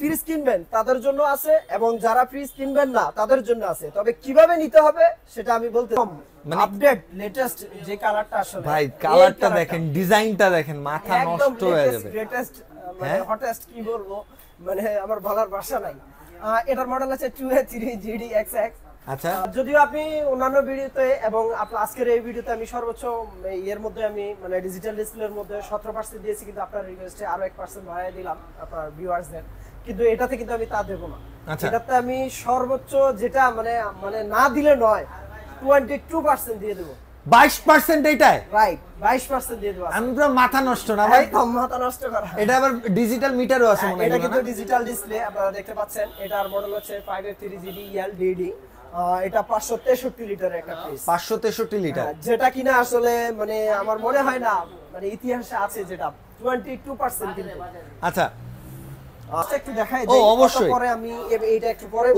Fridge কিনবেন তাদের জন্য আছে এবং যারা ফ্রিজ কিনবেন না তাদের জন্য আছে তবে কিভাবে নিতে হবে সেটা আমি বলতে আপডেট মানে- লেটেস্ট যে কালারটা আসলে ভাই কালারটা দেখেন ডিজাইনটা দেখেন মাথা নষ্ট হয়ে যাবে লেটেস্ট মানে হটেস্ট হ্যাঁ? কি বলবো মানে আমার বলার ভাষা নাই এটার মডেল আছে 2A3 আচ্ছা যদিও আপনি অন্যান্য ভিডিওতে এবং আপনার আজকের এই ভিডিওতে আমি সর্বোচ্চ ইয়ের মধ্যে আমি মানে ডিজিটাল ডিসপ্লের মধ্যে সতেরো পার্সেন্ট দিয়েছি কিন্তু আপনার রিকোয়েস্টে আরো এক পার্সেন্ট বাড়িয়ে দিলাম আপনার ভিউয়ার্সদের কিন্তু এটাতে কিন্তু আমি তা দেব না আচ্ছা। এটাতে আমি সর্বোচ্চ যেটা মানে মানে না দিলে নয় টোয়েন্টি টু পার্সেন্ট দিয়ে দেবো বাইশ পার্সেন্ট এইটাই রাইট হ্যাঁ, পাঁচশো তেষট্টি একটা পাঁচশো তেষট্টি হ্যাঁ, লিটার যেটা কিনা আসলে মানে আমার মনে হয় না মানে ইতিহাসে আছে যেটা টোয়েন্টি টু পার্সেন্ট আচ্ছা আচ্ছা, একটু দেখাই দেই পরে আমি এইটা একটু পরে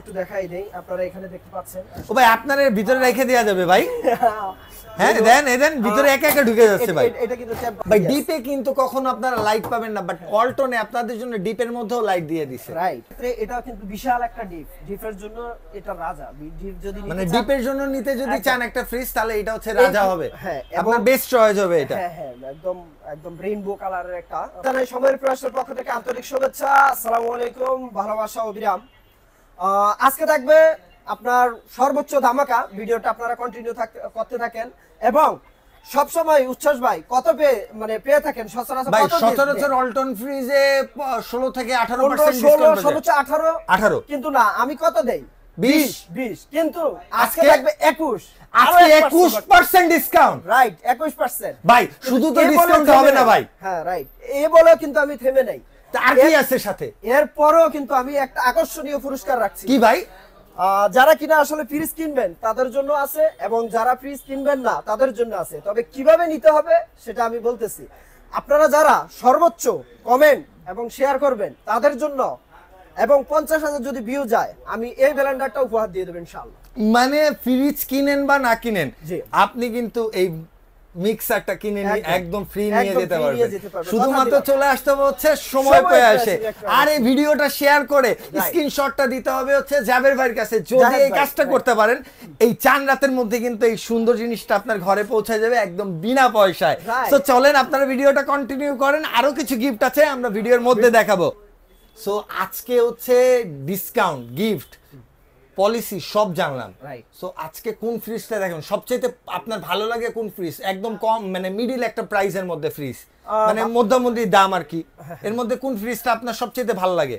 একটু দেখাই আপনারা এখানে দেখতে পাচ্ছেন ও ভাই আপনার ভিতরে রেখে দেওয়া যাবে ভাই হ্যাঁ দেন দেন ভিতরে একা একা ঢুকে যাচ্ছে ভাই এটা কিন্তু ভাই ডিপে কিন্তু কখনো আপনারা লাইট পাবেন না বাট অল্টনে আপনাদের জন্য ডিপের মধ্যেও লাইট দিয়ে দিছে রাইট এটা কিন্তু বিশাল একটা ডিপ ডিপের জন্য এটা রাজা ডিপ যদি মানে ডিপের জন্য নিতে যদি আচ্ছা। চান একটা ফ্রিজ তাহলে এটা হচ্ছে রাজা হবে হ্যাঁ আপনার বেস্ট চয়েস হবে এটা হ্যাঁ হ্যাঁ একদম একদম রেইনবো কালারের একটা তাহলে সময়ের পক্ষ থেকে আন্তরিক শুভেচ্ছা আসসালামু আলাইকুম ভালোবাসা অবিরাম আজকে থাকবে আপনার সর্বোচ্চ ধামাকা ভিডিওটা আপনারা কন্টিনিউ করতে থাকেন এবং সবসময় উচ্ছ্বাস ভাই কত পেয়ে মানে পেয়ে থাকেন সচরাচর ভাই সচরাচর অল্টন ফ্রিজে 16 থেকে 18 পার্সেন্ট ডিসকাউন্ট 16 18 18 কিন্তু না আমি কত দেই 20 20 কিন্তু আজকে থাকবে 21 আজকে 21 ডিসকাউন্ট রাইট 21 ভাই শুধু তো ডিসকাউন্ট হবে না ভাই হ্যাঁ রাইট এ বলে কিন্তু আমি থেমে নাই আর কি আছে সাথে এরপরও কিন্তু আমি একটা আকর্ষণীয় পুরস্কার রাখছি কি ভাই যারা কিনা আসলে ফ্রিজ কিনবেন তাদের জন্য আছে এবং যারা ফ্রিজ কিনবেন না তাদের জন্য আছে তবে কিভাবে নিতে হবে সেটা আমি বলতেছি আপনারা যারা সর্বোচ্চ কমেন্ট এবং শেয়ার করবেন তাদের জন্য এবং পঞ্চাশ হাজার যদি ভিউ যায় আমি এই ব্যালেন্ডারটা উপহার দিয়ে দেবেন শাল মানে ফ্রিজ কিনেন বা না কিনেন আপনি কিন্তু এই মিক্সারটা কিনে নিয়ে একদম ফ্রি নিয়ে যেতে পারবে শুধুমাত্র চলে আসতে হবে হচ্ছে সময় পেয়ে আসে আর এই ভিডিওটা শেয়ার করে স্ক্রিনশটটা দিতে হবে হচ্ছে জাবের ভাইয়ের কাছে যদি এই কাজটা করতে পারেন এই চান রাতের মধ্যে কিন্তু এই সুন্দর জিনিসটা আপনার ঘরে পৌঁছে যাবে একদম বিনা পয়সায় তো চলেন আপনারা ভিডিওটা কন্টিনিউ করেন আরো কিছু গিফট আছে আমরা ভিডিওর মধ্যে দেখাবো সো আজকে হচ্ছে ডিসকাউন্ট গিফট পলিসি সব জানলাম সো আজকে কোন ফ্রিজটা দেখেন সবচেয়ে আপনার ভালো লাগে কোন ফ্রিজ একদম কম মানে মিডিল একটা প্রাইসের মধ্যে ফ্রিজ মানে মধ্যমধ্যে দাম আর কি এর মধ্যে কোন ফ্রিজটা আপনার সবচেয়ে ভালো লাগে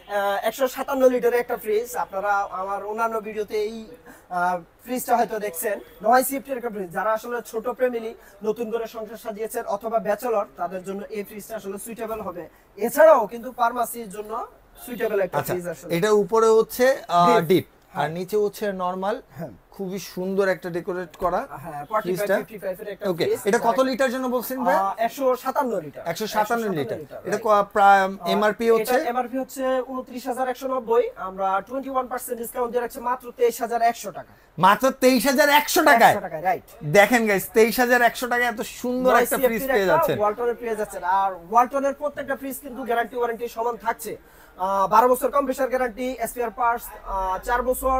একশো সাতান্ন লিটারের একটা ফ্রিজ আপনারা আমার অন্যান্য ভিডিওতে এই ফ্রিজটা হয়তো দেখছেন নয় সিফটের একটা ফ্রিজ যারা আসলে ছোট প্রেমিলি নতুন করে সংসার সাজিয়েছেন অথবা ব্যাচেলর তাদের জন্য এই ফ্রিজটা আসলে সুইটেবল হবে এছাড়াও কিন্তু ফার্মাসির জন্য সুইটেবল একটা ফ্রিজ আচ্ছা, আসলে এটা উপরে হচ্ছে ডিপ আর হ্যাঁ। নিচে হচ্ছে নরমাল হ্যাঁ খুবই সুন্দর একটা ডেকোরেট করা ওকে হ্যাঁ, এটা কত লিটার জন্য বলছেন ভাই 157 লিটার 157 লিটার এটা প্রায় এমআরপি হচ্ছে এমআরপি হচ্ছে 29190 আমরা 21% ডিসকাউন্ট দিয়ে রাখছি মাত্র 23100 টাকা মাত্র 23100 টাকায় রাইট দেখেন গাইস 23100 টাকায় এত সুন্দর একটা ফ্রিজ পেয়ে যাচ্ছেন আর ওয়ালটনের প্রত্যেকটা ফ্রিজ কিন্তু গ্যারান্টি ওয়ারেন্টি সমান থাকছে বারো বছর কম্প্রেসার গ্যারান্টি স্পেয়ার পার্টস চার বছর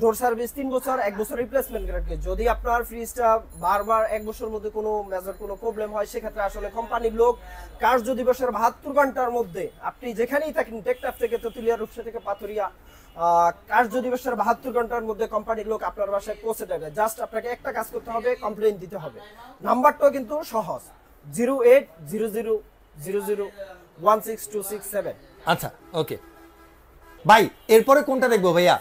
ডোর সার্ভিস তিন বছর এক বছর রিপ্লেসমেন্ট গ্যারান্টি যদি আপনার ফ্রিজটা বারবার এক বছর মধ্যে কোনো মেজর কোনো প্রবলেম হয় সেক্ষেত্রে আসলে কোম্পানির লোক যদি দিবসের বাহাত্তর ঘন্টার মধ্যে আপনি যেখানেই থাকেন টেকটাফ থেকে তেঁতুলিয়া রূপসা থেকে পাথুরিয়া বাহাত্তর ঘন্টার মধ্যে কোম্পানির লোক আপনার বাসায় পৌঁছে দেবে জাস্ট আপনাকে একটা কাজ করতে হবে কমপ্লেন দিতে হবে নাম্বারটাও কিন্তু সহজ zero eight zero zero zero zero one six two six seven আচ্ছা ওকে ভাই এরপরে কোনটা দেখবো ভাইয়া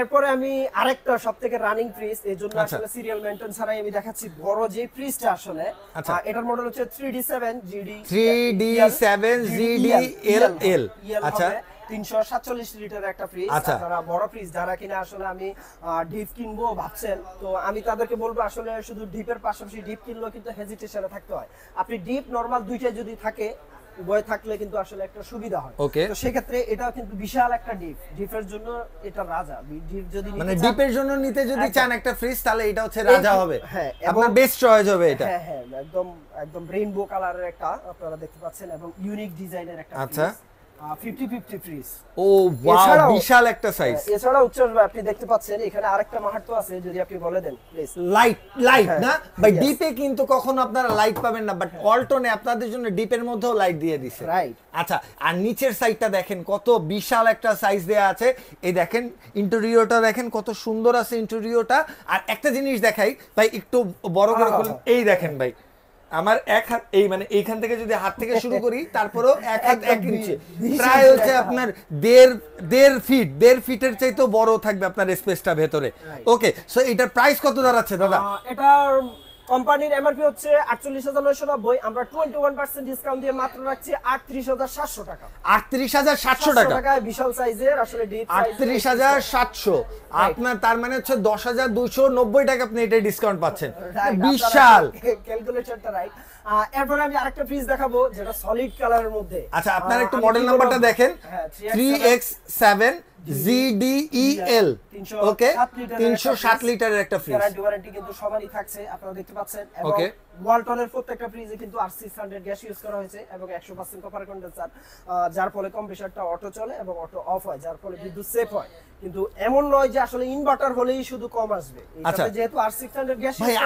এরপরে আমি আরেকটা সব থেকে রানিং ফ্রিজ এই জন্য আচ্ছা। আসলে সিরিয়াল মেনটেন ছাড়াই আমি দেখাচ্ছি বড় যে ফ্রিজটা আসলে আচ্ছা। এটার মডেল হচ্ছে 3D7 GD 3D7 GD LL আচ্ছা লিটার একটা ফ্রিজ আপনারা আচ্ছা। বড় ফ্রিজ যারা কিনা আসলে আমি ডিপ কিনবো ভাবছেন তো আমি তাদেরকে বলবো আসলে শুধু ডিপের পাশাপাশি ডিপ কিনলেও কিন্তু হেজিটেশনে থাকতে হয় আপনি ডিপ নরমাল দুইটা যদি থাকে উভয় থাকলে কিন্তু আসলে একটা সুবিধা হয় ওকে তো সেক্ষেত্রে এটা কিন্তু বিশাল একটা ডিপ ডিপের জন্য এটা রাজা ডিপ যদি মানে ডিপের জন্য নিতে যদি চান একটা ফ্রিজ তাহলে এটা হচ্ছে রাজা হবে হ্যাঁ আপনার বেস্ট চয়েস হবে এটা হ্যাঁ হ্যাঁ একদম একদম রেইনবো কালারের একটা আপনারা দেখতে পাচ্ছেন এবং ইউনিক ডিজাইনের একটা আচ্ছা আপনাদের জন্য ডিপের মধ্যেও লাইট দিয়ে রাইট আচ্ছা আর নিচের দেখেন কত বিশাল একটা সাইজ দেয়া আছে এই দেখেন ইন্টেরিয়রটা দেখেন কত সুন্দর আছে ইন্টেরিয়রটা আর একটা জিনিস দেখাই ভাই একটু বড় করে এই দেখেন ভাই আমার এক হাত এই মানে এইখান থেকে যদি হাত থেকে শুরু করি তারপরেও এক হাত এক ইঞ্চি প্রায় হচ্ছে আপনার দেড় দেড় ফিট দেড় ফিটের চাইতেও বড় থাকবে আপনার স্পেসটা ভেতরে ওকে সো এটার প্রাইস কত দাঁড়াচ্ছে দাদা এটা কোম্পানির এমআরপি হচ্ছে আটচল্লিশ হাজার নয়শো নব্বই আমরা টোয়েন্টি ওয়ান পার্সেন্ট ডিসকাউন্ট দিয়ে মাত্র রাখছি আটত্রিশ হাজার সাতশো টাকা আটত্রিশ হাজার সাতশো টাকা বিশাল সাইজের আসলে আটত্রিশ হাজার সাতশো আপনার তার মানে হচ্ছে দশ হাজার দুশো নব্বই টাকা আপনি এটা ডিসকাউন্ট পাচ্ছেন বিশাল ক্যালকুলেটরটা রাইট এরপরে আমি আরেকটা ফ্রিজ দেখাবো যেটা সলিড কালারের মধ্যে আচ্ছা আপনার একটু মডেল নাম্বারটা দেখেন থ্রি এক্স সেভেন জিডিইএল আসলে আচ্ছা।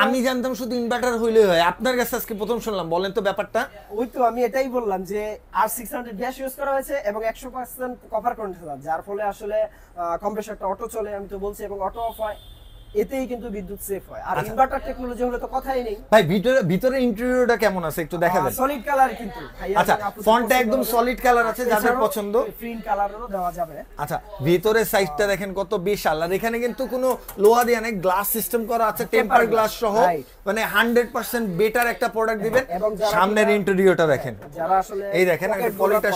আমি জানতাম শুধু ইনভার্টার হইলেই হয় আপনার কাছে প্রথম শুনলাম বলেন তো ব্যাপারটা ওই তো আমি এটাই বললাম যে আর সিক্স হান্ড্রেড গ্যাস ইউজ করা হয়েছে এবং একশো পার্সেন্ট কভার কন্ডেন্সার যার ফলে আসলে কম্প্রেসারটা অটো চলে আমি তো বলছি এবং অটো অফ হয় এতেই কিন্তু বিদ্যুৎ হয় আর ইনভার্টার আচ্ছা। টেকনোলজি হলে তো কথাই নেই ভাই ভিতরে ভিতরে ইন্টেরিয়রটা কেমন আছে একটু সলিড কালার কিন্তু আচ্ছা ফন্টটা একদম সলিড কালার আছে যাদের পছন্দ দেওয়া যাবে আচ্ছা ভিতরে সাইজটা দেখেন কত বিশাল আর এখানে কিন্তু কোনো লোহা দিয়ে গ্লাস সিস্টেম করা আছে টেম্পার গ্লাস সহ মানে 100% বেটার একটা প্রোডাক্ট হ্যাঁ, দিবেন সামনের ইন্টেরিয়রটা দেখেন হ্যাঁ, যারা আসলে এই দেখেন আগে পলিটা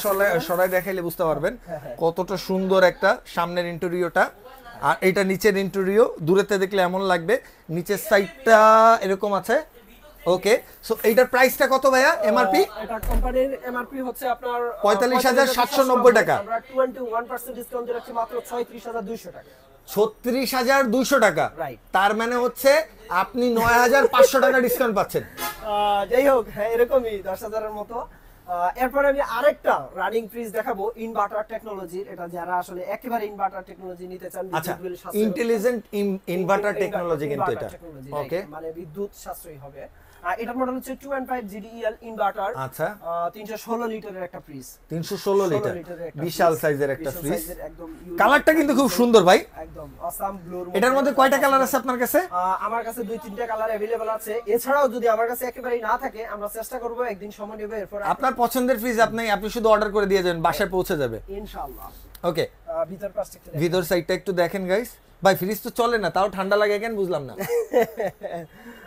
সরাই দেখাইলে বুঝতে পারবেন হ্যাঁ, কতটা সুন্দর একটা সামনের ইন্টেরিয়রটা আর এটা নিচের ইন্টারভিউ দূরেতে দেখলে এমন লাগবে নিচের সাইডটা এরকম আছে ওকে সো এইটার প্রাইসটা কত ভাইয়া এমআরপি এটা কোম্পানির এমআরপি হচ্ছে আপনার 45790 টাকা আমরা 21% ডিসকাউন্ট দিচ্ছি মাত্র 36200 টাকা ছত্রিশ হাজার দুইশো টাকা তার মানে হচ্ছে আপনি নয় হাজার পাঁচশো টাকা ডিসকাউন্ট পাচ্ছেন যাই হোক হ্যাঁ, এরকমই দশ হাজারের মতো এরপরে আমি আরেকটা রানিং ফ্রিজ দেখাবো ইনভার্টার টেকনোলজির এটা যারা আসলে একেবারে ইনভার্টার টেকনোলজি নিতে চান আচ্ছা ইন্টেলিজেন্ট ইনভার্টার টেকনোলজি কিন্তু এটা ওকে মানে বিদ্যুৎ সাশ্রয়ী হবে এটার মধ্যে কালার আছে আপনার কাছে আমার কাছে দুই তিনটা কালার আছে এছাড়াও যদি আমার কাছে না থাকে আমরা চেষ্টা একদিন সময় এরপর আপনার পছন্দের ফ্রিজ আপনি আপনি শুধু অর্ডার করে দিয়ে যাবেন বাসায় হ্যাঁ। পৌঁছে যাবে ইনশাল্লাহ ওকে ভিতর পাশটা ভিতর সাইডটা একটু দেখেন গাইস ভাই ফ্রিজ তো চলে না তাও ঠান্ডা লাগে কেন বুঝলাম না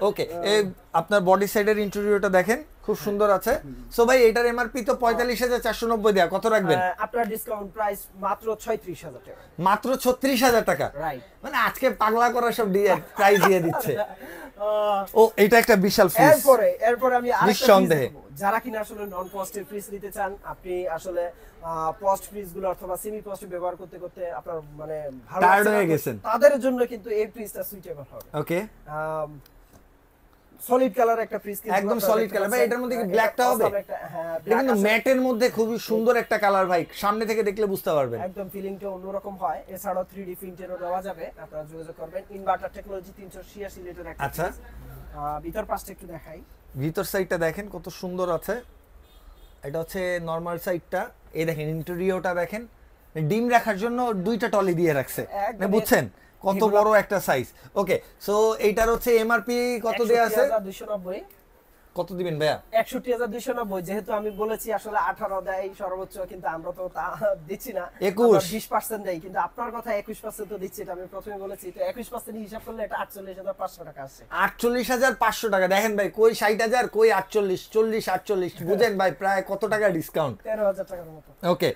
ওকে আপনার বডি সাইডের ইন্টারভিউটা দেখেন খুব হ্যাঁ। সুন্দর আছে সো ভাই এটার এমআরপি তো পঁয়তাল্লিশ হাজার চারশো নব্বই দেওয়া কত রাখবেন আপনার ডিসকাউন্ট প্রাইস মাত্র ছয়ত্রিশ হাজার টাকা মাত্র ছত্রিশ হাজার টাকা মানে আজকে পাগলা করা সব দিয়ে প্রাইস দিয়ে দিচ্ছে ও এটা একটা বিশাল ফ্রিজ এরপরে এরপরে আমি নিঃসন্দেহে যারা কিনা আসলে নন পোস্টের ফ্রিজ নিতে চান আপনি আসলে পোস্ট ফ্রিজ গুলো অথবা সেমি পোস্ট ব্যবহার ব্যবহার করতে করতে আপনার মানে টায়ার্ড হয়ে গেছেন তাদের জন্য কিন্তু এই ফ্রিজটা সুইটেবল হবে ওকে সলিড কালার একটা ফ্রিজ একদম সলিড কালার ভাই এটার মধ্যে কি ব্ল্যাকটা হবে হ্যাঁ, মধ্যে সুন্দর একটা কালার ভাই সামনে থেকে দেখলে বুঝতে পারবেন একদম ফিলিংটা অন্যরকম হয় এছাড়াও ডি প্রিন্টারও দেওয়া যাবে আপনারা যোগাযোগ করবেন ইনভার্টার টেকনোলজি 386 লিটার একটা আচ্ছা ভিতর পাশটা একটু দেখাই ভিতর সাইডটা দেখেন কত সুন্দর আছে এটা হচ্ছে নরমাল সাইডটা এই দেখেন ইন্টেরিয়রটা দেখেন মানে ডিম রাখার জন্য দুইটা টলি দিয়ে রাখছে মানে বুঝছেন কত বড় একটা সাইজ ওকে সো এইটার হচ্ছে এমআরপি কত দেয়া আছে 290 কত দিবেন ভাইয়া একষট্টি হাজার দুইশো নব্বই যেহেতু আমি বলেছি আসলে আঠারো দেয় সর্বোচ্চ কিন্তু আমরা তো তা দিচ্ছি না একুশ বিশ পার্সেন্ট দেয় কিন্তু আপনার কথা একুশ পার্সেন্ট তো দিচ্ছি এটা আমি প্রথমে বলেছি তো একুশ পার্সেন্ট হিসাব করলে এটা আটচল্লিশ হাজার পাঁচশো টাকা আসছে আটচল্লিশ হাজার পাঁচশো টাকা দেখেন ভাই কই ষাট হাজার কই আটচল্লিশ চল্লিশ আটচল্লিশ বুঝেন ভাই প্রায় কত টাকা ডিসকাউন্ট তেরো হাজার টাকার মতো ওকে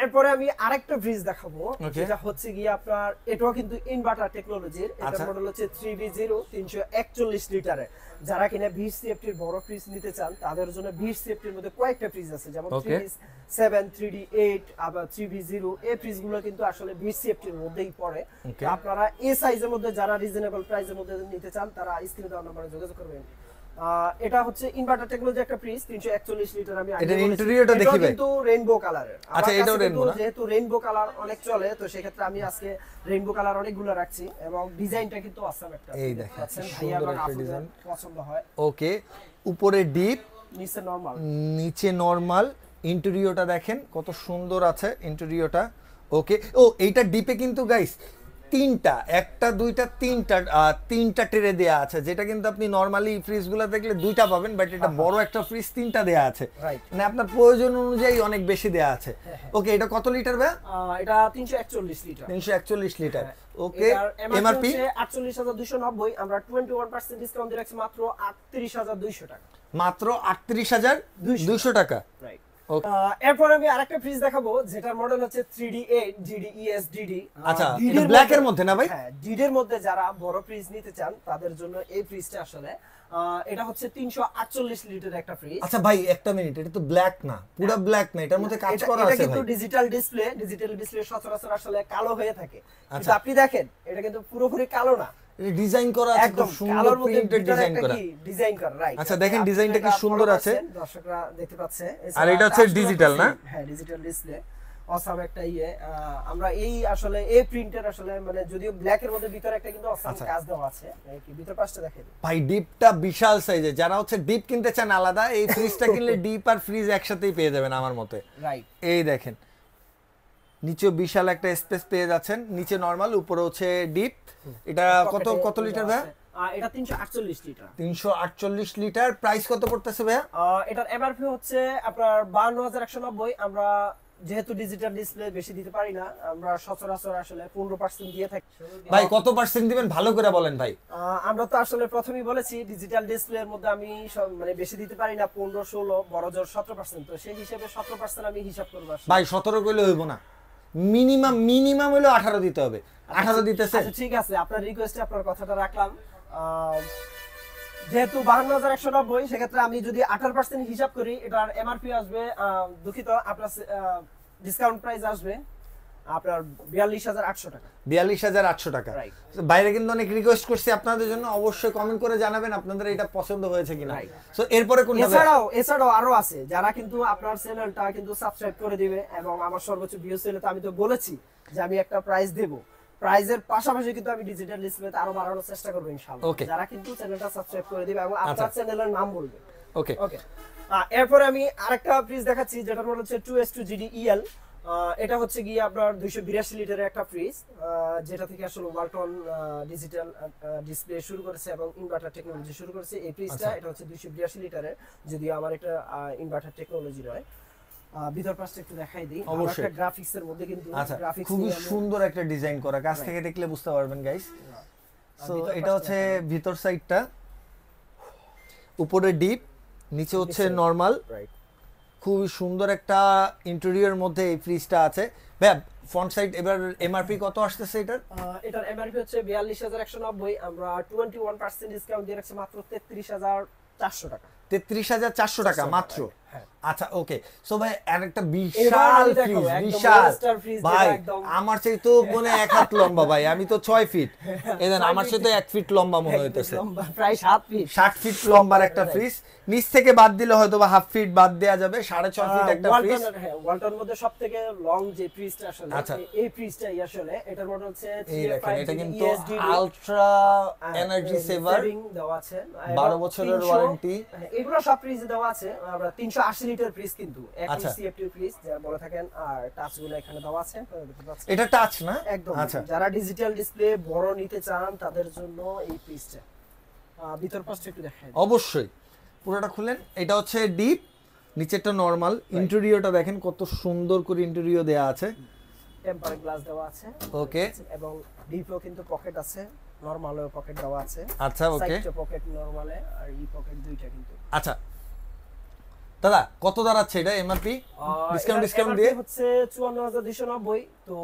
এরপরে আমি আরেকটা ব্রিজ দেখাবো যেটা হচ্ছে গিয়ে আপনার এটাও কিন্তু ইনভার্টার টেকনোলজির এটা মডেল হচ্ছে থ্রি বি জিরো তিনশো একচল্লিশ লিটারের যারা কিনা বিশ সেফটির বড় ফ্রিজ নিতে চান তাদের জন্য বিশ সেফটির মধ্যে কয়েকটা ফ্রিজ আছে যেমন সেভেন থ্রি ডি এইট আবার থ্রি ভি জিরো এই ফ্রিজ গুলো কিন্তু আসলে বিশ সেফটির মধ্যেই পড়ে আপনারা এ সাইজের মধ্যে যারা রিজনেবল এর মধ্যে নিতে চান তারা স্ক্রিনে দেওয়ার নম্বরে যোগাযোগ করবেন এটা হচ্ছে ইনভার্টার টেকনোলজি একটা ফ্রিজ 341 লিটার আমি এটা ইন্টেরিয়রটা দেখি ভাই কিন্তু রেইনবো কালারের আচ্ছা এটাও রেইনবো না যেহেতু রেইনবো কালার অনেক চলে তো সেই ক্ষেত্রে আমি আজকে রেইনবো কালার অনেকগুলো রাখছি এবং ডিজাইনটা কিন্তু একটা এই দেখেন সুন্দর একটা ডিজাইন পছন্দ হয় ওকে উপরে ডিপ নিচে নরমাল নিচে নরমাল ইন্টেরিয়রটা দেখেন কত সুন্দর আছে ইন্টেরিয়রটা ওকে ও এইটা ডিপে কিন্তু গাইস তিনটা একটা দুইটা তিনটা তিনটা ট্রে দেয়া আছে যেটা কিন্তু আপনি নর্মালি ফ্রিজগুলো দেখলে দুইটা পাবেন বাট এটা বড় একটা ফ্রিজ তিনটা দেয়া আছে মানে আপনার প্রয়োজন অনুযায়ী অনেক বেশি দেয়া আছে ওকে হ্যাঁ, হ্যাঁ। এটা কত লিটার ভাই এটা 341 লিটার 341 লিটার ওকে এমআরপি 48290 আমরা 21% ডিসকাউন্ট দিচ্ছি মাত্র 38200 টাকা মাত্র 38200 টাকা রাইট এরপর আমি আরেকটা ফ্রিজ দেখাবো যেটা মডেল হচ্ছে 3D8 GDES DD আচ্ছা এটা ব্ল্যাক এর মধ্যে না ভাই হ্যাঁ ডিড এর মধ্যে যারা বড় ফ্রিজ নিতে চান তাদের জন্য এই ফ্রিজটা আসলে এটা হচ্ছে 348 লিটার একটা ফ্রিজ আচ্ছা ভাই একটা মিনিট এটা তো ব্ল্যাক না পুরো ব্ল্যাক না এটার মধ্যে কাজ করা আছে এটা কিন্তু ডিজিটাল ডিসপ্লে ডিজিটাল ডিসপ্লে সচরাচর আসলে কালো হয়ে থাকে কিন্তু আচ্ছা। আপনি দেখেন এটা কিন্তু পুরোপুরি কালো না ডিজাইন করা আছে একদম সুন্দর প্রিন্টেড ডিজাইন করা ডিজাইন করা রাইট আচ্ছা, আচ্ছা দেখেন ডিজাইনটা কি সুন্দর আছে দর্শকরা দেখতে পাচ্ছে আর এটা হচ্ছে ডিজিটাল না হ্যাঁ ডিজিটাল ডিসপ্লে অসাম একটা ইয়ে আমরা এই আসলে প্রিন্টের আসলে মানে যদিও ব্ল্যাক এর মধ্যে ভিতরে একটা কিন্তু অসাম আচ্ছা। কাজ দেওয়া আছে কি ভিতর পাশটা দেখেন ভাই ডিপটা বিশাল সাইজে যারা হচ্ছে ডিপ কিনতে চান আলাদা এই ফ্রিজটা কিনলে ডিপ আর ফ্রিজ একসাথেই পেয়ে যাবেন আমার মতে রাইট এই দেখেন নিচে বিশাল একটা স্পেস পেয়ে যাচ্ছেন নিচে নরমাল উপরে হচ্ছে ডিপ এটা কত কত লিটার ভাই এটা 348 লিটার 348 লিটার প্রাইস কত পড়তেছে ভাই এটার এমআরপি হচ্ছে আপনার 52190 আমরা যেহেতু ডিজিটাল ডিসপ্লে বেশি দিতে পারি না আমরা সচরাচর আসলে 15% দিয়ে থাকি ভাই কত পার্সেন্ট দিবেন ভালো করে বলেন ভাই আমরা তো আসলে প্রথমেই বলেছি ডিজিটাল ডিসপ্লের মধ্যে আমি মানে বেশি দিতে পারি না 15 16 বড় জোর 17% তো সেই হিসেবে 17% আমি হিসাব করব ভাই 17 কইলে হইব না মিনিমাম মিনিমাম হলো আঠারো দিতে হবে আঠারো আচ্ছা, দিতেছে আচ্ছা, ঠিক আছে আপনার রিকোয়েস্টে আপনার কথাটা রাখলাম যেহেতু 52190 হাজার একশো নব্বই সেক্ষেত্রে আমি যদি 18% পার্সেন্ট হিসাব করি এটার এমআরপি আসবে দুঃখিত আপনার ডিসকাউন্ট প্রাইস আসবে আপনার বিয়াল্লিশ হাজার আটশো টাকা বিয়াল্লিশ হাজার আটশো টাকা বাইরে কিন্তু অনেক রিকোয়েস্ট করছি আপনাদের জন্য অবশ্যই কমেন্ট করে জানাবেন আপনাদের এটা পছন্দ হয়েছে কিনা সো এরপরে কোন এছাড়াও এছাড়াও আরো আছে যারা কিন্তু আপনার চ্যানেলটা কিন্তু সাবস্ক্রাইব করে দিবে এবং আমার সর্বোচ্চ ভিউ চ্যানেল তো আমি তো বলেছি যে আমি একটা প্রাইস দেবো প্রাইজের পাশাপাশি কিন্তু আমি ডিজিটাল ডিসপ্লেতে আরো বাড়ানোর চেষ্টা করব ইনশাআল্লাহ যারা কিন্তু চ্যানেলটা সাবস্ক্রাইব করে দিবে এবং আপনার আচ্ছা। চ্যানেলের নাম বলবে ওকে ওকে এরপর আমি আরেকটা ফ্রিজ দেখাচ্ছি যেটার মধ্যে হচ্ছে 2S2 GDEL এটা হচ্ছে গিয়ে আপনার দুইশো বিরাশি লিটারের একটা ফ্রিজ যেটা থেকে আসলে ওয়ালটন ডিজিটাল ডিসপ্লে শুরু করেছে এবং ইনভার্টার টেকনোলজি শুরু করেছে এই ফ্রিজটা আচ্ছা। এটা হচ্ছে দুইশো বিরাশি লিটারের যদিও আমার একটা ইনভার্টার টেকনোলজি নয় ভিতর পাশটা একটু দেখাই দিই অবশ্যই মধ্যে কিন্তু গ্রাফিক্স আচ্ছা, সুন্দর একটা ডিজাইন করা থেকে দেখলে বুঝতে পারবেন গাইস এটা হচ্ছে ভিতর সাইডটা উপরে ডিপ নিচে হচ্ছে নর্মাল রাইট খুবই সুন্দর একটা ইন্টেরিয়র মধ্যে এই ফ্রিজটা আছে ভাইয়া ফন্ট সাইড এবার এমআরপি কত আসতেছে এটার এটার এমআরপি হচ্ছে 42190 আমরা 21% ডিসকাউন্ট দিয়ে রাখছি মাত্র 33400 টাকা 33400 টাকা মাত্র হ্যাঁ, আচ্ছা ওকে সো ভাই আরেকটা বিশাল ফ্রিজ বিশাল ভাই আমার সেই তো মনে এক হাত লম্বা ভাই আমি তো ছয় ফিট এদের আমার সাথে এক ফিট লম্বা মনে হইতেছে প্রায় সাত ফিট ষাট ফিট লম্বার একটা ফ্রিজ নিচ থেকে বাদ দিলে হয়তো বা হাফ ফিট বাদ দেওয়া যাবে সাড়ে ছয় ফিট একটা ফ্রিজ হ্যাঁ, ওয়ালটন মধ্যে সব থেকে লং যে ফ্রিজটা আসলে আচ্ছা এই ফ্রিজটাই আসলে এটার মডেল হচ্ছে এটা কিন্তু আলট্রা এনার্জি সেভার দেওয়া আছে 12 বছরের ওয়ারেন্টি হ্যাঁ, এগুলো সব ফ্রিজে দেওয়া আছে আমরা 300 180 লিটার ফ্রিজ কিন্তু আচ্ছা সিএফটির ফ্রিজ যারা বলে থাকেন আর টাচ গুলো এখানে দেওয়া আছে এটা টাচ না একদম আচ্ছা। যারা ডিজিটাল ডিসপ্লে বড় নিতে চান তাদের জন্য এই ফ্রিজটা ভিতর পাশটা একটু দেখাই অবশ্যই পুরোটা খুলেন এটা হচ্ছে ডিপ নিচেরটা নরমাল ইন্টেরিয়রটা দেখেন কত সুন্দর করে ইন্টেরিয়র দেওয়া আছে টেম্পার গ্লাস দেওয়া আছে ওকে এবং ডিপও কিন্তু পকেট আছে নরমালও পকেট দেওয়া আছে আচ্ছা ওকে পকেট নরমালে আর ই পকেট দুইটা কিন্তু আচ্ছা দাদা কত দাঁড়াচ্ছে এটা এমআরপি ডিসকাউন্ট ডিসকাউন্ট দিয়ে হচ্ছে 54290 তো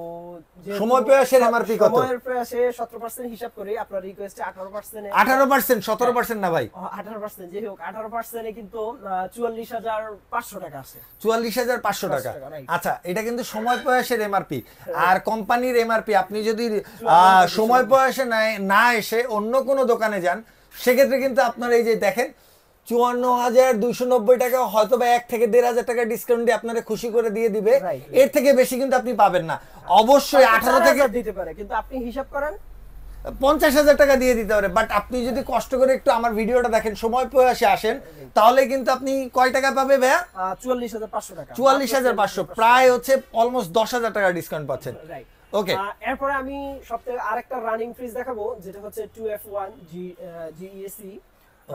সময় প্রয়াসের এমআরপি কত সময় প্রয়াসে 17% হিসাব করে আপনার রিকোয়েস্টে 18% 18% 17% না ভাই 18% যে হোক 18% এ কিন্তু 44500 টাকা আছে 44500 টাকা আচ্ছা এটা কিন্তু সময় প্রয়াসের এমআরপি হ্যাঁ। আর কোম্পানির এমআরপি আপনি যদি সময় প্রয়াসে না এসে অন্য কোনো দোকানে যান সেক্ষেত্রে কিন্তু আপনার এই যে দেখেন চুয়ান্ন হাজার দুইশো নব্বই টাকা হয়তো বা এক থেকে দেড় হাজার টাকা ডিসকাউন্ট দিয়ে আপনারা খুশি করে দিয়ে দিবে এর থেকে বেশি কিন্তু আপনি পাবেন না অবশ্যই আচ্ছা, আঠারো থেকে দিতে পারে কিন্তু আপনি হিসাব করেন পঞ্চাশ হাজার টাকা দিয়ে দিতে পারে বাট আপনি যদি কষ্ট করে একটু আমার ভিডিওটা দেখেন সময় প্রয়াসে আসেন তাহলে কিন্তু আপনি কয় টাকা পাবে ভাইয়া চুয়াল্লিশ হাজার পাঁচশো টাকা চুয়াল্লিশ হাজার পাঁচশো প্রায় হচ্ছে অলমোস্ট দশ হাজার টাকা ডিসকাউন্ট পাচ্ছেন ওকে এরপরে আমি সবথেকে আরেকটা রানিং ফ্রিজ দেখাবো যেটা হচ্ছে two F one G GAC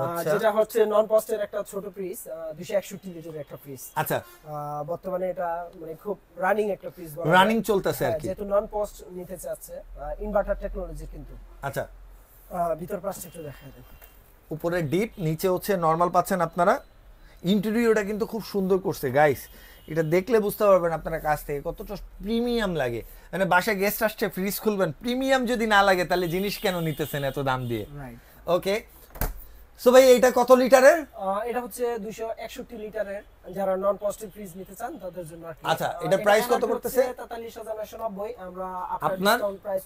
আচ্ছা। যেটা হচ্ছে নন একটা ছোট 261 লিটারের একটা আচ্ছা বর্তমানে এটা মানে খুব রানিং একটা রানিং চলতেছে আর হ্যাঁ, কি যেহেতু নন নিতে চাচ্ছে ইনভার্টার টেকনোলজি কিন্তু আচ্ছা ভিতর পাশটা একটু উপরে ডিপ নিচে হচ্ছে নরমাল পাচ্ছেন আপনারা কিন্তু খুব সুন্দর করছে গাইস এটা দেখলে বুঝতে পারবেন আপনারা কাছ থেকে কতটা প্রিমিয়াম লাগে মানে বাসায় গেস্ট আসছে ফ্রিজ খুলবেন প্রিমিয়াম যদি না লাগে তাহলে জিনিস কেন নিতেছেন এত দাম দিয়ে ওকে সো ভাই এটা কত লিটারের এটা হচ্ছে 261 লিটারের যারা নন পজিটিভ ফ্রিজ নিতে চান তাদের জন্য আচ্ছা এটা প্রাইস কত পড়তেছে 43990 আমরা আপনার ডিসকাউন্ট প্রাইস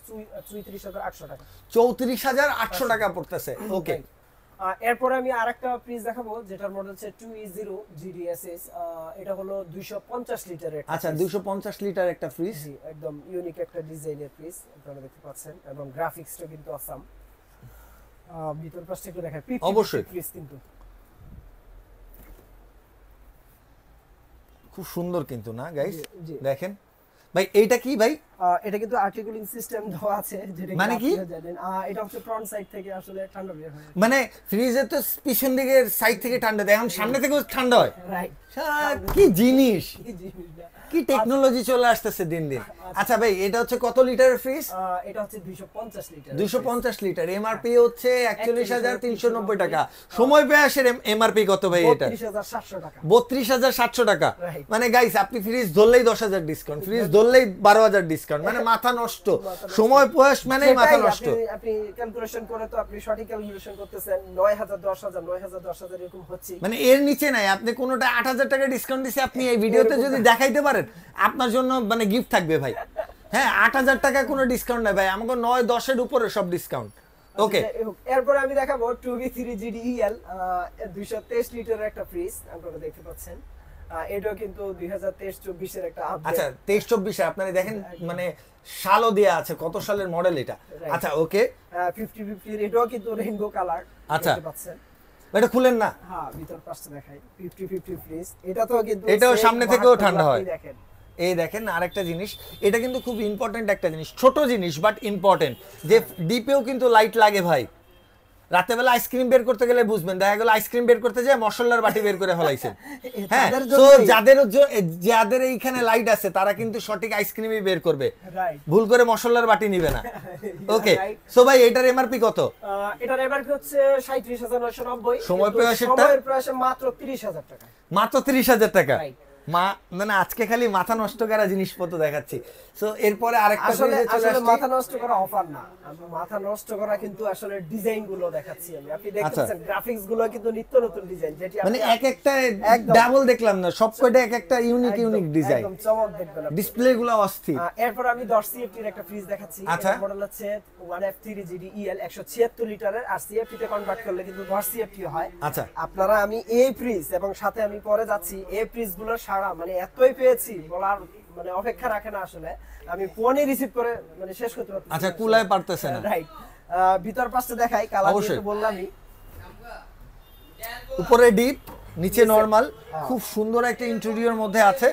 34800 টাকা 34800 টাকা পড়তেছে ওকে আচ্ছা। এরপর আমি আরেকটা ফ্রিজ দেখাবো যেটার মডেল হচ্ছে 2E0 GDSS এটা হলো 250 লিটারের আচ্ছা 250 লিটার একটা ফ্রিজ একদম ইউনিক একটা ডিজাইনের ফ্রিজ আপনারা দেখতে পাচ্ছেন এবং গ্রাফিক্সটা কিন্তু অসাম ভিতর অবশ্যই কিন্তু খুব সুন্দর কিন্তু না গাইস দেখেন ভাই এইটা কি ভাই এটা কিন্তু আর্টিকুলিং সিস্টেম দেওয়া আছে যেটা মানে কি এটা হচ্ছে ফ্রন্ট সাইড থেকে আসলে ঠান্ডা বের হয় মানে ফ্রিজে তো পিছন দিকের সাইড থেকে ঠান্ডা দেয় এখন সামনে থেকেও ঠান্ডা হয় রাইট কি জিনিস কি জিনিস কি টেকনোলজি চলে আসতেছে দিন দিন আচ্ছা, আচ্ছা।, আচ্ছা ভাই এটা হচ্ছে কত লিটারের ফ্রিজ এটা হচ্ছে 250 লিটার 250 লিটার এমআরপি হচ্ছে 41390 টাকা সময় ব্যয়ের এমআরপি কত ভাই এটা 32700 টাকা 32700 টাকা মানে গাইস আপনি ফ্রিজ ধরলেই 10000 ডিসকাউন্ট ফ্রিজ ধরলেই 12000 ডিসকাউন্ট মানে মাথা নষ্ট সময় প্রয়াস মানে মাথা নষ্ট আপনি ক্যালকুলেশন করে তো আপনি সঠিক ক্যালকুলেশন করতেছেন 9000 10000 9000 10000 এরকম হচ্ছে মানে এর নিচে নাই আপনি কোনটা 8000 টাকা ডিসকাউন্ট দিছে আপনি এই ভিডিওতে যদি দেখাইতে পারেন বুঝছেন আপনার জন্য মানে গিফট থাকবে ভাই হ্যাঁ আট হাজার টাকা কোনো ডিসকাউন্ট নাই ভাই আমাকে নয় দশের উপরে সব ডিসকাউন্ট আচ্ছা, ওকে এরপর আমি দেখাবো two B three GD EL দুইশো তেইশ লিটারের একটা ফ্রিজ আপনারা দেখতে পাচ্ছেন এটাও কিন্তু দুই হাজার তেইশ চব্বিশের একটা আচ্ছা তেইশ চব্বিশে আপনারা দেখেন মানে সালও দেয়া আছে কত সালের মডেল এটা আচ্ছা ওকে ফিফটি ফিফটির এটাও কিন্তু রেইনবো কালার আচ্ছা পাচ্ছেন এটা খুলেন না হ্যাঁ ভিতর পাশটা দেখাই 50 50 ফ্রিজ এটা তো কিন্তু এটাও সামনে থেকেও ঠান্ডা হয় দেখেন এই দেখেন আরেকটা জিনিস এটা কিন্তু খুব ইম্পর্টেন্ট একটা জিনিস ছোট জিনিস বাট ইম্পর্টেন্ট যে ডিপেও কিন্তু লাইট লাগে ভাই রাতে বেলা আইসক্রিম বের করতে গেলে বুঝবেন দেখা গেল আইসক্রিম বের করতে যায় মশলার বাটি বের করে ফলাইছেন হ্যাঁ, যাদের যাদের এইখানে লাইট আছে তারা কিন্তু সঠিক আইসক্রিমই বের করবে ভুল করে মশলার বাটি নিবে না ওকে সো ভাই এটার এমআরপি কত এটার এমআরপি হচ্ছে 37990 সময় প্রয়াসের সময় প্রয়াসে মাত্র 30000 টাকা মাত্র 30000 টাকা রাইট মা মানে আজকে খালি মাথা নষ্ট করা জিনিসপত্র দেখাচ্ছি সো এরপরে আরেকটা আসলে আসলে মাথা নষ্ট করা অফার না মাথা নষ্ট করা কিন্তু আসলে ডিজাইন গুলো দেখাচ্ছি আমি আপনি আচ্ছা। দেখতেছেন গ্রাফিক্স গুলো কিন্তু নিত্য নতুন ডিজাইন যেটি মানে এক একটা ডাবল দেখলাম না সব সবকটা এক একটা ইউনিক ইউনিক ডিজাইন একদম চমক দেখবেন ডিসপ্লে গুলো অস্থির এরপর আমি 10 সিএফটি এর একটা ফ্রিজ দেখাচ্ছি আচ্ছা মডেল হচ্ছে 1F3 GD EL 176 লিটারের আর সিএফটি তে কনভার্ট করলে কিন্তু 10 সিএফটি হয় আচ্ছা আপনারা আমি এই ফ্রিজ এবং সাথে আমি পরে যাচ্ছি এই ফ্রিজ গুলোর সারা মানে এতই পেয়েছি বলার মানে অপেক্ষা রাখে না আসলে আমি ফোনে রিসিভ করে মানে শেষ করতে পারতেছি আচ্ছা কুলায় পারতেছে না রাইট ভিতর পাশে দেখাই কালার বললামই উপরে ডিপ নিচে নর্মাল হ্যাঁ। খুব সুন্দর একটা ইন্টেরিয়র মধ্যে আছে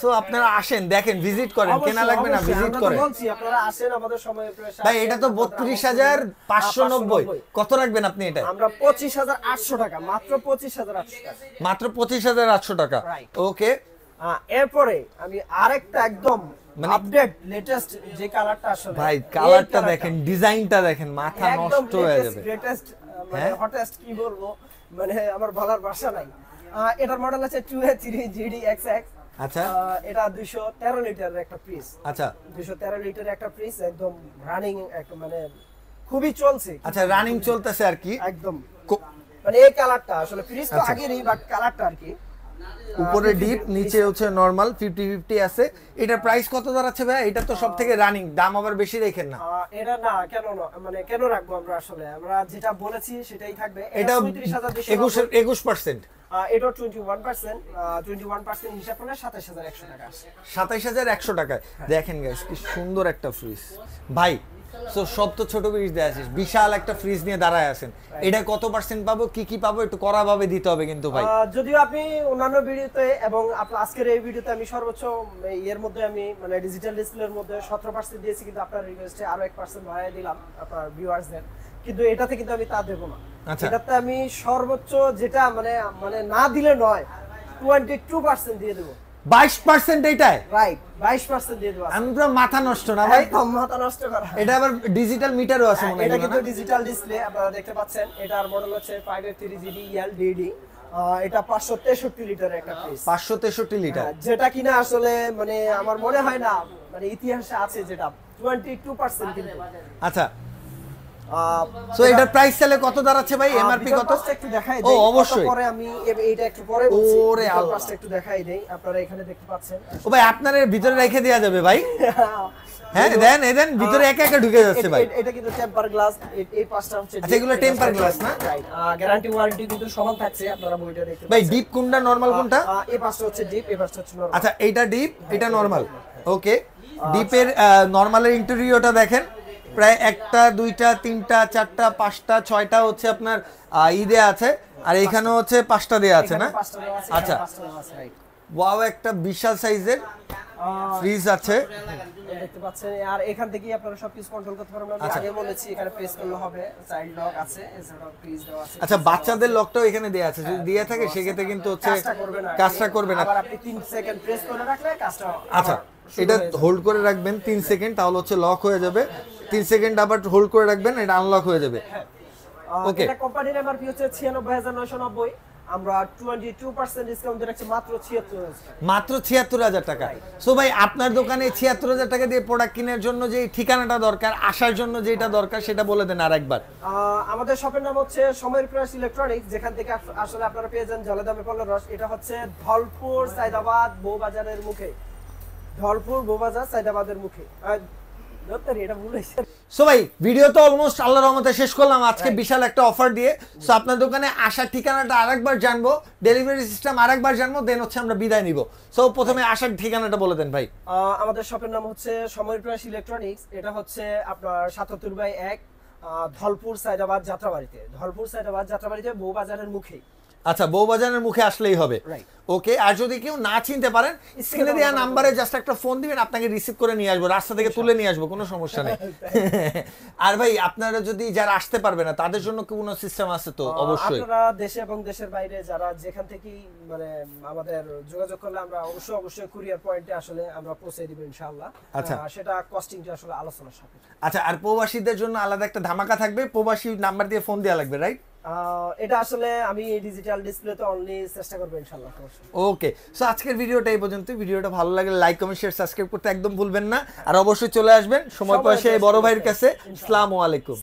সো আপনারা আসেন দেখেন ভিজিট করেন কেনা লাগবে না ভিজিট করেন আপনারা আসেন আমাদের সময় ভাই এটা তো 32590 কত রাখবেন আপনি এটা আমরা 25800 টাকা মাত্র 25800 টাকা মাত্র 25800 টাকা ওকে এরপরে আমি আরেকটা একদম আপডেট মানে- লেটেস্ট যে কালারটা ভাই কালারটা দেখেন ডিজাইনটা দেখেন মাথা নষ্ট হয়ে যাবে মানে হটেস্ট হ্যাঁ? কি বলবো মানে আমার বলার ভাষা নাই এটার মডেল আছে 2H3 GDXX আচ্ছা এটা 213 লিটারের একটা ফ্রিজ আচ্ছা 213 লিটারের একটা ফ্রিজ একদম রানিং একটা মানে খুবই চলছে আচ্ছা রানিং চলতেছে আর কি একদম মানে এই কালারটা আসলে ফ্রিজ তো আচ্ছা। আগেরই বাট কালারটা আর কি উপরে ডিপ নিচে হচ্ছে নরমাল 50 50 আছে এটার প্রাইস কত দাঁড়াচ্ছে ভাই এটা তো সব থেকে রানিং দাম আবার বেশি রাখেন না এটা না কেন মানে কেন রাখবো আমরা আসলে আমরা যেটা বলেছি সেটাই থাকবে এটা 21000 21% এটা হিসাব করলে টাকা টাকায় হ্যাঁ। দেখেন কি সুন্দর একটা ফ্রিজ ভাই সো সব তো ছোট ফ্রিজ দেয়া আছে বিশাল একটা ফ্রিজ নিয়ে দাঁড়ায় আছেন এটা কত পার্সেন্ট পাবো কি কি পাবো একটু করা ভাবে দিতে হবে কিন্তু ভাই যদিও আপনি অন্যান্য ভিডিওতে এবং আপনার আজকের এই ভিডিওতে আমি সর্বোচ্চ ইয়ের মধ্যে আমি মানে ডিজিটাল ডিসপ্লের মধ্যে সতেরো পার্সেন্ট দিয়েছি কিন্তু আপনার রিকোয়েস্টে আরো এক পার্সেন্ট বাড়াই দিলাম আপনার ভিউয়ার্সদের কিন্তু এটাতে কিন্তু আমি তা দেবো না আচ্ছা। এটাতে আমি সর্বোচ্চ যেটা মানে মানে না দিলে নয় টোয়েন্টি টু পার্সেন্ট দিয়ে দেবো এটা পাঁচশো তেষট্টি লিটার একটা পাঁচশো তেষট্টি লিটার হ্যাঁ, যেটা কিনা আসলে মানে আমার মনে হয় না মানে ইতিহাসে আছে যেটা টোয়েন্টি টু পার্সেন্ট আচ্ছা সো এটার প্রাইস তাহলে কত দাঁড়াচ্ছে ভাই এমআরপি কত একটু দেখাই দেই অবশ্যই পরে আমি এইটা একটু পরে বলছি ওরে আল্লাহ একটু দেখাই দেই আপনারা এখানে দেখতে পাচ্ছেন ও ভাই আপনার ভিতরে রেখে দেয়া যাবে ভাই হ্যাঁ দেন এই দেন ভিতরে একা একা ঢুকে যাচ্ছে ভাই এটা কিন্তু টেম্পার গ্লাস এই পাঁচটা হচ্ছে আচ্ছা এগুলো টেম্পার গ্লাস না গ্যারান্টি ওয়ারেন্টি কিন্তু সমান থাকছে আপনারা বইটা দেখতে ভাই ডিপ কোনটা নরমাল কোনটা এই পাঁচটা হচ্ছে ডিপ এই পাঁচটা হচ্ছে নরমাল আচ্ছা ডিপ এটা নরমাল ওকে ডিপের নরমালের ইন্টারভিউটা দেখেন প্রায় একটা দুইটা তিনটা চারটা পাঁচটা ছয়টা হচ্ছে আপনার ই দেয়া আছে আর এখানে হচ্ছে পাঁচটা দেয়া আছে না আচ্ছা ওয়াও একটা বিশাল সাইজের ফ্রিজ আছে দেখতে পাচ্ছেন আর এখান থেকে আপনারা সবকিছু কন্ট্রোল করতে পারবেন আমি আচ্ছা। আগে বলেছি এখানে প্রেস করলে হবে চাইল্ড লক আছে এছাড়া ফ্রিজ দেওয়া আছে আচ্ছা বাচ্চাদের লকটাও এখানে দেয়া আছে যদি দেয়া থাকে হ্যাঁ, সেক্ষেত্রে কিন্তু হচ্ছে কাজটা করবে না আবার আপনি 3 সেকেন্ড প্রেস করে রাখলে কাজটা আচ্ছা এটা হোল্ড করে রাখবেন 3 সেকেন্ড তাহলে হচ্ছে লক হয়ে যাবে 3 সেকেন্ড আবার হোল্ড করে রাখবেন এটা আনলক হয়ে যাবে ওকে হ্যাঁ। এটা কোম্পানির এমআরপি হচ্ছে 96990 আমরা 22% ডিসকাউন্ট রাখছি মাত্র 76000 মাত্র 76000 টাকা সো ভাই আপনার দোকানে 76000 টাকা দিয়ে প্রোডাক্ট কিনার জন্য যে ঠিকানাটা দরকার আসার জন্য যেটা দরকার সেটা বলে দেন আরেকবার আমাদের শপের নাম হচ্ছে সময়ের প্রাস ইলেকট্রনিক্স যেখান থেকে আসলে আপনারা পেয়ে যান জলদামে পণ্য রস এটা হচ্ছে ধলপুর সাইদাবাদ বউবাজারের মুখে ধলপুর বউবাজার সাইদাবাদের মুখে সো ভাই ভিডিও তো অলমোস্ট আল্লাহ রহমতে শেষ করলাম আজকে বিশাল একটা অফার দিয়ে সো আপনার দোকানে আসার ঠিকানাটা আরেকবার জানবো ডেলিভারি সিস্টেম আরেকবার জানবো দেন হচ্ছে আমরা বিদায় নিব সো প্রথমে আসার ঠিকানাটা বলে দেন ভাই আমাদের শপের নাম হচ্ছে সময় ইলেকট্রনিক্স এটা হচ্ছে আপনার সাতাত্তর বাই এক ধলপুর সাইদাবাদ যাত্রাবাড়িতে ধলপুর সাইদাবাদ যাত্রাবাড়িতে বউ বাজারের মুখেই আচ্ছা বাজারের মুখে আসলেই হবে ওকে আর যদি কেউ না চিনতে পারেন স্ক্রিনে দেওয়া নাম্বারে জাস্ট একটা ফোন দিবেন আপনাকে রিসিভ করে নিয়ে আসবো রাস্তা থেকে তুলে নিয়ে আসবো কোনো সমস্যা নেই আর ভাই আপনারা যদি যারা আসতে পারবে না তাদের জন্য কোন সিস্টেম আছে তো অবশ্যই আপনারা দেশে এবং দেশের বাইরে যারা যেখান থেকেই মানে আমাদের যোগাযোগ করলে আমরা অবশ্যই অবশ্যই কুরিয়ার পয়েন্টে আসলে আমরা পৌঁছে দিব ইনশাআল্লাহ আচ্ছা সেটা কস্টিংটা আসলে আলোচনার সাথে আচ্ছা আর প্রবাসীদের জন্য আলাদা একটা ধামাকা থাকবে প্রবাসী নাম্বার দিয়ে ফোন দেওয়া লাগবে রাইট এটা আসলে আমি ডিজিটাল ডিসপ্লে তো অনলি চেষ্টা করব ইনশাআল্লাহ ওকে সো আজকের ভিডিওটা এই পর্যন্ত ভিডিওটা ভালো লাগলে লাইক কমেন্ট শেয়ার সাবস্ক্রাইব করতে একদম ভুলবেন না আর অবশ্যই চলে আসবেন সময় পয়সা বড় ভাইয়ের কাছে আসসালামু আলাইকুম